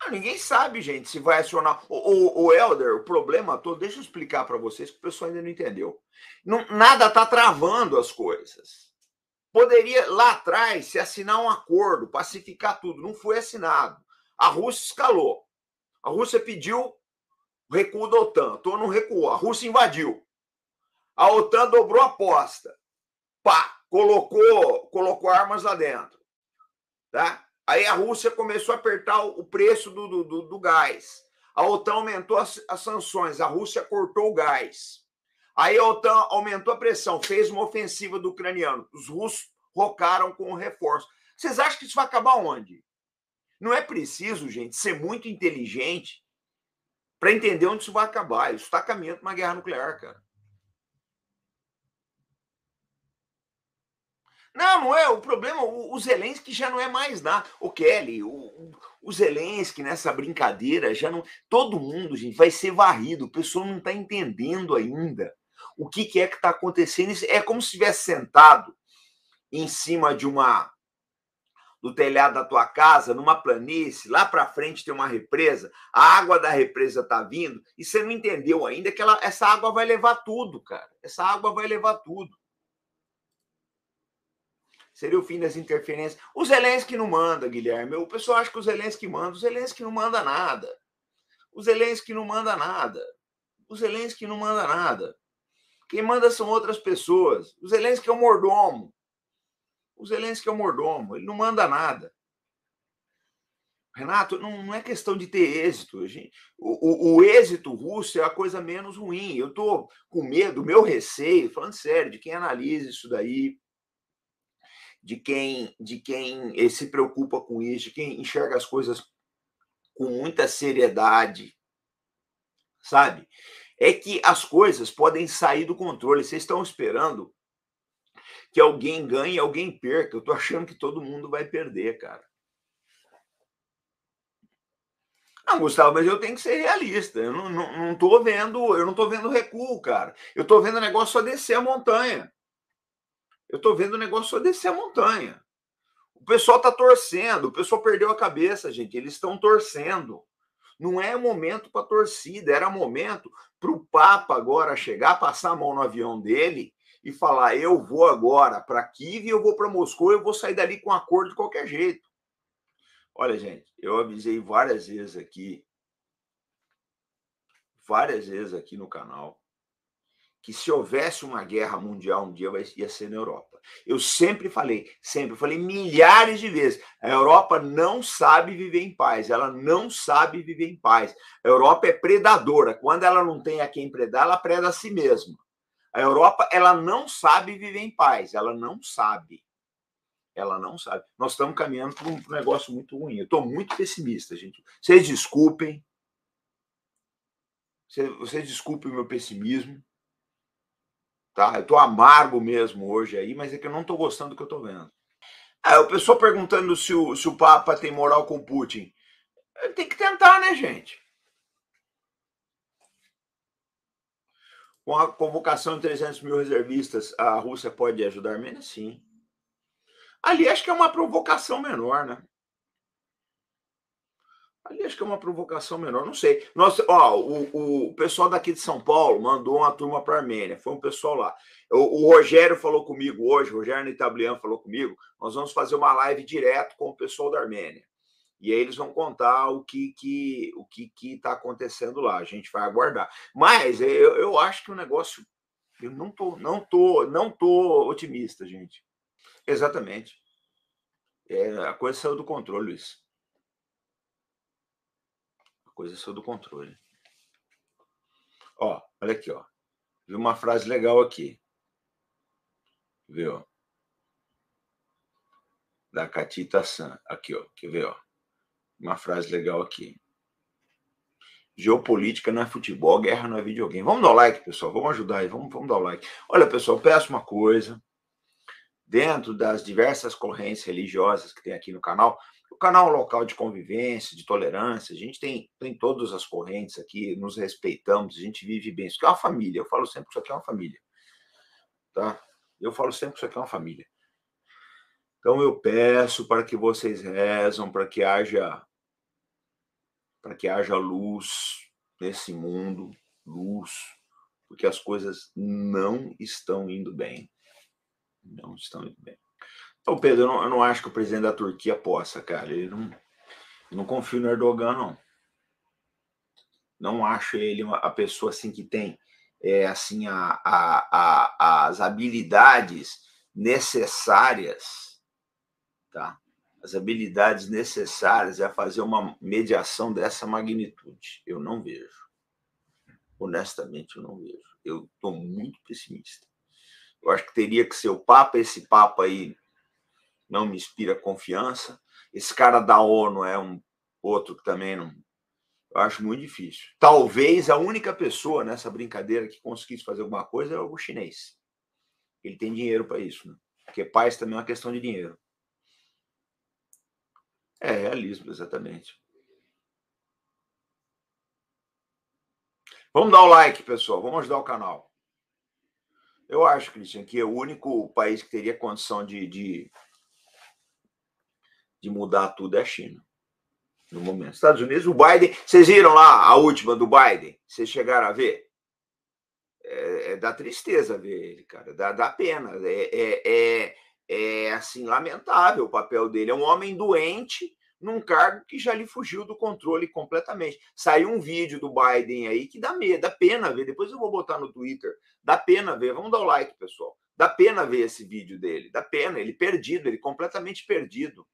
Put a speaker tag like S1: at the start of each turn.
S1: Não, ah, ninguém sabe, gente, se vai acionar. O, o, o Elder, o problema todo, deixa eu explicar para vocês que o pessoal ainda não entendeu. Não, nada está travando as coisas. Poderia lá atrás se assinar um acordo, pacificar tudo. Não foi assinado. A Rússia escalou. A Rússia pediu recuo da OTAN. A OTAN não recuou. A Rússia invadiu. A OTAN dobrou a aposta. Pá, colocou, colocou armas lá dentro. Tá? Aí a Rússia começou a apertar o preço do, do, do, do gás. A OTAN aumentou as, as, sanções, a Rússia cortou o gás. Aí a OTAN aumentou a pressão, fez uma ofensiva do ucraniano. Os russos rocaram com o reforço. Vocês acham que isso vai acabar onde? Não é preciso, gente, ser muito inteligente para entender onde isso vai acabar. Isso está caminhando para uma guerra nuclear, cara. Não, não é. O problema, o, o Zelensky já não é mais nada. O Kelly, o, o Zelensky nessa brincadeira já não. Todo mundo, gente, vai ser varrido. O pessoal não está entendendo ainda o que, que é que está acontecendo. É como se estivesse sentado em cima de uma do telhado da tua casa, numa planície, lá para frente tem uma represa, a água da represa tá vindo e você não entendeu ainda que ela, essa água vai levar tudo, cara. Essa água vai levar tudo seria o fim das interferências. O Zelensky não manda, Guilherme. O pessoal acha que o Zelensky manda. O Zelensky não manda nada. O Zelensky não manda nada. O Zelensky não manda nada. Quem manda são outras pessoas. O Zelensky é o mordomo. O Zelensky é o mordomo. Ele não manda nada. Renato, não, não é questão de ter êxito. Gente. O, o, o, êxito russo é a coisa menos ruim. Eu estou com medo, meu receio, falando sério, de quem analisa isso daí, de quem, de quem eh, se preocupa com isso, de quem enxerga as coisas com muita seriedade, sabe? É que as coisas podem sair do controle. Vocês estão esperando que alguém ganhe, alguém perca. Eu tô achando que todo mundo vai perder, cara. Não, Gustavo, mas eu tenho que ser realista. Eu não, não, não tô vendo, eu não tô vendo recuo, cara. Eu tô vendo o negócio só descer a montanha. Eu estou vendo o negócio só descer a montanha. O pessoal está torcendo, o pessoal perdeu a cabeça, gente. Eles estão torcendo. Não é momento para torcida, era momento para o Papa agora chegar, passar a mão no avião dele e falar: eu vou agora para Kiev, eu vou para Moscou, eu vou sair dali com acordo de qualquer jeito. Olha, gente, eu avisei várias vezes aqui, várias vezes aqui no canal, que se houvesse uma guerra mundial um dia ia ser na Europa. Eu sempre falei, sempre falei milhares de vezes, a Europa não sabe viver em paz, ela não sabe viver em paz. A Europa é predadora, quando ela não tem a quem predar, ela preda a si mesma. A Europa, ela não sabe viver em paz, ela não sabe. Ela não sabe. Nós estamos caminhando para um negócio muito ruim. Eu estou muito pessimista, gente. Vocês desculpem. vocês desculpem o meu pessimismo. Tá? Eu tô amargo mesmo hoje aí, mas é que eu não tô gostando do que eu tô vendo. Aí o pessoal perguntando se o, se o Papa tem moral com Putin. tem que tentar, né, gente? Com a convocação de 300 mil reservistas, a Rússia pode ajudar menos? Sim. Ali acho que é uma provocação menor, né? Ali acho que é uma provocação menor, não sei. Nossa, ó, o, o pessoal daqui de São Paulo mandou uma turma para a Armênia, foi um pessoal lá. O, o, Rogério falou comigo hoje, o Rogério Nitablian falou comigo, nós vamos fazer uma live direto com o pessoal da Armênia. E aí eles vão contar o que que o que que está acontecendo lá. A gente vai aguardar. Mas eu, eu acho que o negócio eu não tô não tô não tô otimista, gente. Exatamente. É, a coisa saiu do controle, isso coisa sob controle. Ó, olha aqui, ó. Vi uma frase legal aqui. Viu? Da Catita San. Aqui, ó. Quer ver, ó? Uma frase legal aqui. Geopolítica não é futebol, guerra não é videogame. Vamos dar o like, pessoal. Vamos ajudar aí. Vamos, vamos dar o like. Olha, pessoal, peço uma coisa. Dentro das diversas correntes religiosas que tem aqui no canal, o canal local de convivência, de tolerância, a gente tem, tem todas as correntes aqui, nos respeitamos, a gente vive bem. Isso aqui é uma família, eu falo sempre que isso aqui é uma família. Tá? Eu falo sempre que isso aqui é uma família. Então eu peço para que vocês rezam, para que haja para que haja luz nesse mundo, luz, porque as coisas não estão indo bem. Não estão indo bem. Então, Pedro, eu não, eu não, acho que o presidente da Turquia possa, cara. Ele não, eu não confio no Erdogan, não. Não acho ele uma, a pessoa assim que tem é, assim a, a, a, as habilidades necessárias, tá? As habilidades necessárias a fazer uma mediação dessa magnitude. Eu não vejo. Honestamente, eu não vejo. Eu estou muito pessimista. Eu acho que teria que ser o Papa, esse Papa aí não me inspira confiança. Esse cara da ONU é um outro que também não. Eu acho muito difícil. Talvez a única pessoa nessa brincadeira que conseguisse fazer alguma coisa é o chinês. Ele tem dinheiro para isso, né? Porque paz também é uma questão de dinheiro. É realismo, exatamente. Vamos dar o like, pessoal. Vamos ajudar o canal. Eu acho, Cristian, que é o único país que teria condição de, de de mudar tudo é a China. No momento. Estados Unidos, o Biden. Vocês viram lá a última do Biden? Vocês chegaram a ver? É, é, dá tristeza ver ele, cara. Dá, dá pena. É, é, é, é assim, lamentável o papel dele. É um homem doente num cargo que já lhe fugiu do controle completamente. Saiu um vídeo do Biden aí que dá medo, dá pena ver. Depois eu vou botar no Twitter. Dá pena ver. Vamos dar o like, pessoal. Dá pena ver esse vídeo dele. Dá pena. Ele perdido, ele completamente perdido.